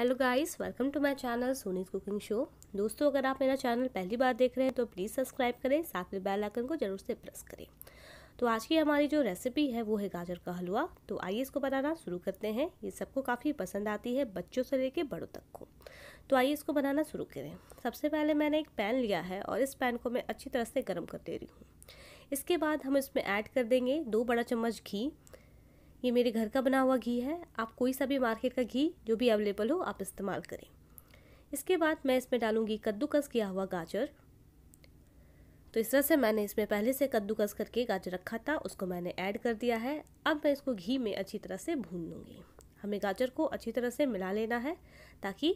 hello guys welcome to my channel Soni's cooking show दोस्तों अगर आप मेरा चैनल पहली बार देख रहे हैं तो प्लीज़ सब्सक्राइब करें साथ में बेल आइकन को ज़रूर से प्रेस करें तो आज की हमारी जो रेसिपी है वो है गाजर का हलवा तो आइए इसको बनाना शुरू करते हैं ये सबको काफ़ी पसंद आती है बच्चों से लेके बड़ों तक को तो आइए इसको बनाना शुरू करें सबसे पहले मैंने एक पैन लिया है और इस पैन को मैं अच्छी तरह से गर्म कर दे रही हूँ इसके बाद हम इसमें ऐड कर देंगे दो बड़ा चम्मच घी ये मेरे घर का बना हुआ घी है आप कोई सा भी मार्केट का घी जो भी अवेलेबल हो आप इस्तेमाल करें इसके बाद मैं इसमें डालूंगी कद्दूकस किया हुआ गाजर तो इस तरह से मैंने इसमें पहले से कद्दूकस करके गाजर रखा था उसको मैंने ऐड कर दिया है अब मैं इसको घी में अच्छी तरह से भून लूँगी हमें गाजर को अच्छी तरह से मिला लेना है ताकि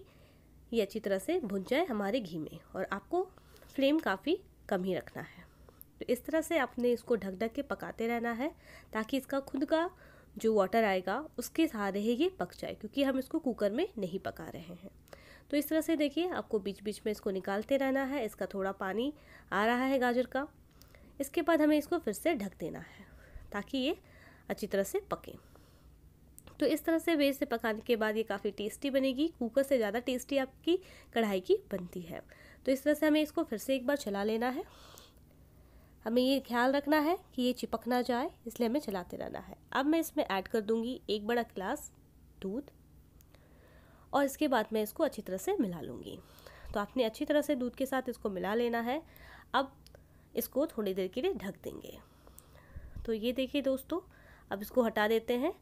ये अच्छी तरह से भुन जाए हमारे घी में और आपको फ्लेम काफ़ी कम ही रखना है तो इस तरह से आपने इसको ढक ढक के पकाते रहना है ताकि इसका खुद का जो वाटर आएगा उसके सहारे ही ये पक जाए क्योंकि हम इसको कुकर में नहीं पका रहे हैं तो इस तरह से देखिए आपको बीच बीच में इसको निकालते रहना है इसका थोड़ा पानी आ रहा है गाजर का इसके बाद हमें इसको फिर से ढक देना है ताकि ये अच्छी तरह से पके तो इस तरह से वेज से पकाने के बाद ये काफ़ी टेस्टी बनेगी कुकर से ज़्यादा टेस्टी आपकी कढ़ाई की बनती है तो इस तरह से हमें इसको फिर से एक बार चला लेना है हमें ये ख्याल रखना है कि ये चिपक ना जाए इसलिए हमें चलाते रहना है अब मैं इसमें ऐड कर दूंगी एक बड़ा गिलास दूध और इसके बाद मैं इसको अच्छी तरह से मिला लूँगी तो आपने अच्छी तरह से दूध के साथ इसको मिला लेना है अब इसको थोड़ी देर के लिए ढक देंगे तो ये देखिए दोस्तों अब इसको हटा देते हैं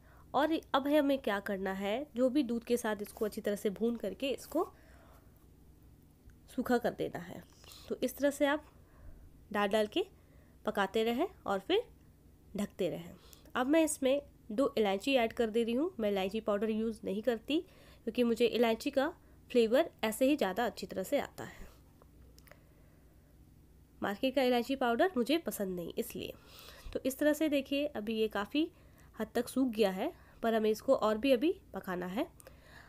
और अब है हमें क्या करना है जो भी दूध के साथ इसको अच्छी तरह से भून करके इसको सूखा कर देना है तो इस तरह से आप डाल डाल के पकाते रहें और फिर ढकते रहें अब मैं इसमें दो इलायची ऐड कर दे रही हूँ मैं इलायची पाउडर यूज़ नहीं करती क्योंकि मुझे इलायची का फ्लेवर ऐसे ही ज़्यादा अच्छी तरह से आता है मार्केट का इलायची पाउडर मुझे पसंद नहीं इसलिए तो इस तरह से देखिए अभी ये काफ़ी हद तक सूख गया है पर हमें इसको और भी अभी पकाना है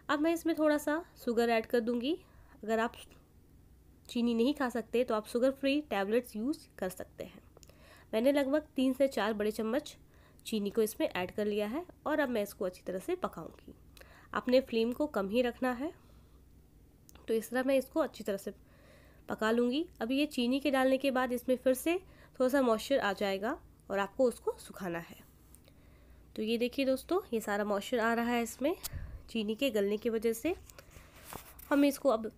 अब मैं इसमें थोड़ा सा शुगर ऐड कर दूँगी अगर आप चीनी नहीं खा सकते तो आप शुगर फ्री टैबलेट्स यूज़ कर सकते हैं मैंने लगभग तीन से चार बड़े चम्मच चीनी को इसमें ऐड कर लिया है और अब मैं इसको अच्छी तरह से पकाऊंगी अपने फ्लेम को कम ही रखना है तो इस तरह मैं इसको अच्छी तरह से पका लूँगी अभी ये चीनी के डालने के बाद इसमें फिर से थोड़ा सा मॉइस्चर आ जाएगा और आपको उसको सुखाना है तो ये देखिए दोस्तों ये सारा मॉइस्चर आ रहा है इसमें चीनी के गलने की वजह से हमें इसको अब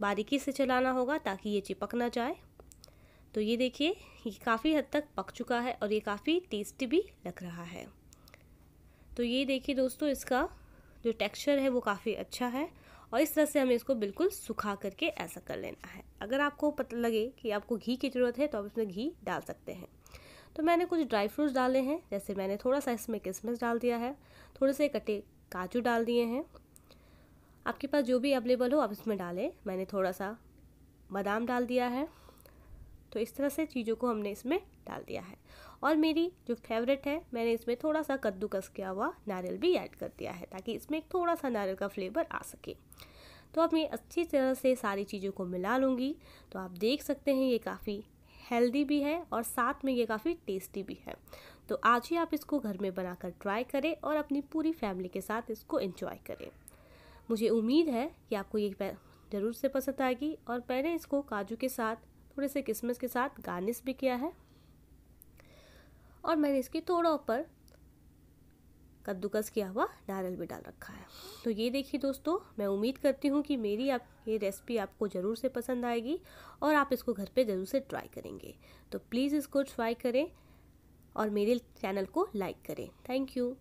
बारीकी से चलाना होगा ताकि ये चिपक ना जाए तो ये देखिए ये काफ़ी हद तक पक चुका है और ये काफ़ी टेस्टी भी लग रहा है तो ये देखिए दोस्तों इसका जो टेक्सचर है वो काफ़ी अच्छा है और इस तरह से हमें इसको बिल्कुल सुखा करके ऐसा कर लेना है अगर आपको पता लगे कि आपको घी की ज़रूरत है तो आप इसमें घी डाल सकते हैं तो मैंने कुछ ड्राई फ्रूट्स डाले हैं जैसे मैंने थोड़ा सा इसमें किसमिस डाल दिया है थोड़े से कटे काजू डाल दिए हैं आपके पास जो भी अवेलेबल हो आप इसमें डालें मैंने थोड़ा सा बादाम डाल दिया है तो इस तरह से चीज़ों को हमने इसमें डाल दिया है और मेरी जो फेवरेट है मैंने इसमें थोड़ा सा कद्दूकस किया हुआ नारियल भी ऐड कर दिया है ताकि इसमें थोड़ा सा नारियल का फ्लेवर आ सके तो अब मैं अच्छी तरह से सारी चीज़ों को मिला लूँगी तो आप देख सकते हैं ये काफ़ी हेल्दी भी है और साथ में ये काफ़ी टेस्टी भी है तो आज ही आप इसको घर में बनाकर ट्राई करें और अपनी पूरी फैमिली के साथ इसको एंजॉय करें मुझे उम्मीद है कि आपको ये ज़रूर से पसंद आएगी और मैंने इसको काजू के साथ थोड़े से किशमिश के साथ गार्निश भी किया है और मैंने इसके थोड़ा ऊपर कद्दूकस किया हुआ नारियल भी डाल रखा है तो ये देखिए दोस्तों मैं उम्मीद करती हूँ कि मेरी आप ये रेसिपी आपको ज़रूर से पसंद आएगी और आप इसको घर पे ज़रूर से ट्राई करेंगे तो प्लीज़ इसको ट्राई करें और मेरे चैनल को लाइक करें थैंक यू